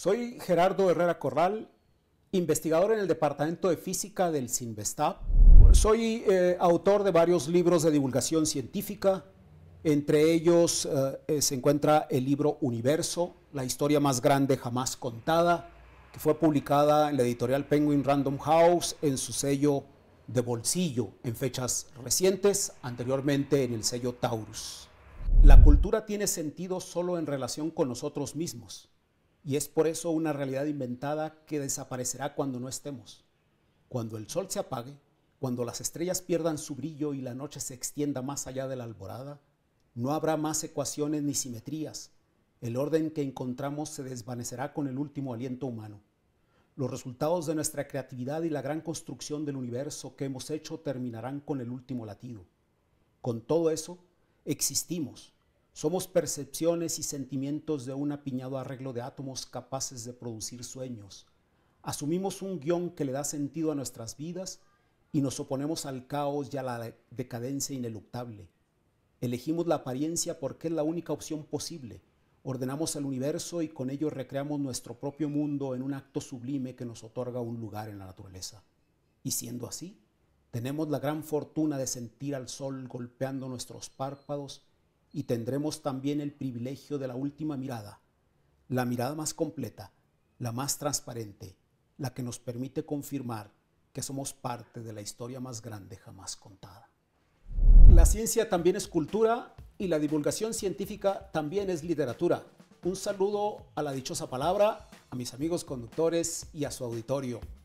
Soy Gerardo Herrera Corral, investigador en el Departamento de Física del Sinvestab. Soy eh, autor de varios libros de divulgación científica, entre ellos eh, se encuentra el libro Universo, la historia más grande jamás contada, que fue publicada en la editorial Penguin Random House en su sello de bolsillo en fechas recientes, anteriormente en el sello Taurus. La cultura tiene sentido solo en relación con nosotros mismos. Y es por eso una realidad inventada que desaparecerá cuando no estemos. Cuando el sol se apague, cuando las estrellas pierdan su brillo y la noche se extienda más allá de la alborada, no habrá más ecuaciones ni simetrías. El orden que encontramos se desvanecerá con el último aliento humano. Los resultados de nuestra creatividad y la gran construcción del universo que hemos hecho terminarán con el último latido. Con todo eso, existimos somos percepciones y sentimientos de un apiñado arreglo de átomos capaces de producir sueños. Asumimos un guión que le da sentido a nuestras vidas y nos oponemos al caos y a la decadencia ineluctable. Elegimos la apariencia porque es la única opción posible. Ordenamos el universo y con ello recreamos nuestro propio mundo en un acto sublime que nos otorga un lugar en la naturaleza. Y siendo así, tenemos la gran fortuna de sentir al sol golpeando nuestros párpados y tendremos también el privilegio de la última mirada, la mirada más completa, la más transparente, la que nos permite confirmar que somos parte de la historia más grande jamás contada. La ciencia también es cultura y la divulgación científica también es literatura. Un saludo a la dichosa palabra, a mis amigos conductores y a su auditorio.